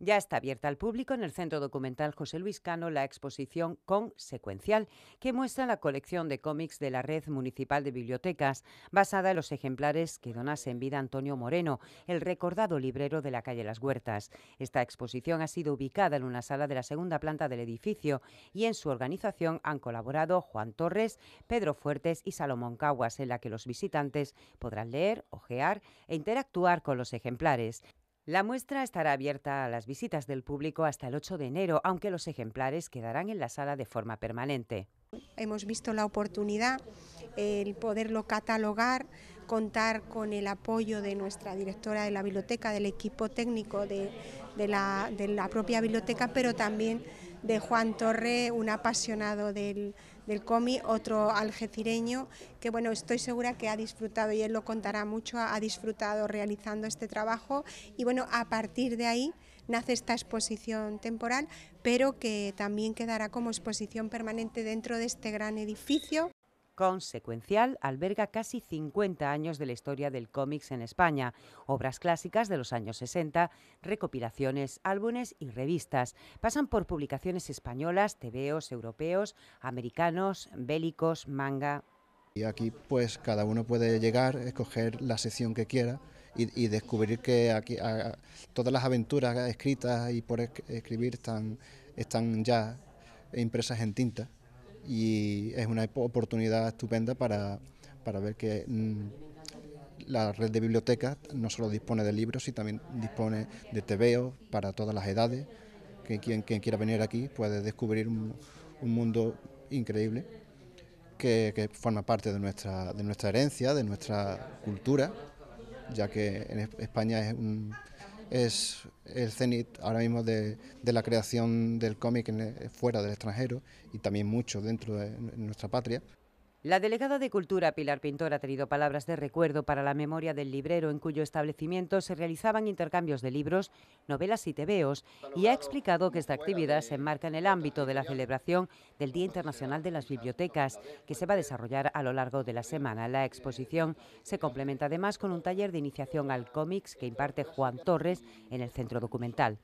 Ya está abierta al público en el Centro Documental José Luis Cano la exposición Consecuencial... que muestra la colección de cómics de la Red Municipal de Bibliotecas, basada en los ejemplares que donase en vida Antonio Moreno, el recordado librero de la calle Las Huertas. Esta exposición ha sido ubicada en una sala de la segunda planta del edificio y en su organización han colaborado Juan Torres, Pedro Fuertes y Salomón Caguas, en la que los visitantes podrán leer, ojear e interactuar con los ejemplares. La muestra estará abierta a las visitas del público hasta el 8 de enero, aunque los ejemplares quedarán en la sala de forma permanente. Hemos visto la oportunidad, el poderlo catalogar, contar con el apoyo de nuestra directora de la biblioteca, del equipo técnico de, de la propia biblioteca, pero también de Juan Torre, un apasionado del, del cómic, otro algecireño, que bueno, estoy segura que ha disfrutado, y él lo contará mucho, ha disfrutado realizando este trabajo, y bueno, a partir de ahí nace esta exposición temporal, pero que también quedará como exposición permanente dentro de este gran edificio consecuencial, alberga casi 50 años de la historia del cómics en España, obras clásicas de los años 60, recopilaciones, álbumes y revistas. Pasan por publicaciones españolas, tebeos, europeos, americanos, bélicos, manga. Y aquí pues cada uno puede llegar, escoger la sección que quiera y, descubrir que aquí todas las aventuras escritas y por escribir están, están ya impresas en tinta y es una oportunidad estupenda para, ver que mm, la red de bibliotecas no solo dispone de libros, sino también dispone de TVO para todas las edades. Que quien, quien quiera venir aquí puede descubrir un, mundo increíble que, que, forma parte de nuestra, de nuestra herencia, de nuestra cultura, ya que en España es un es el cenit ahora mismo de, de la creación del cómic eh, fuera del extranjero y también mucho dentro de nuestra patria. La delegada de Cultura, Pilar Pintor, ha tenido palabras de recuerdo para la memoria del librero en cuyo establecimiento se realizaban intercambios de libros, novelas y tebeos, y ha explicado que esta actividad se enmarca en el ámbito de la celebración del Día Internacional de las Bibliotecas, que se va a desarrollar a lo largo de la semana. La exposición se complementa además con un taller de iniciación al cómics que imparte Juan Torres en el Centro Documental.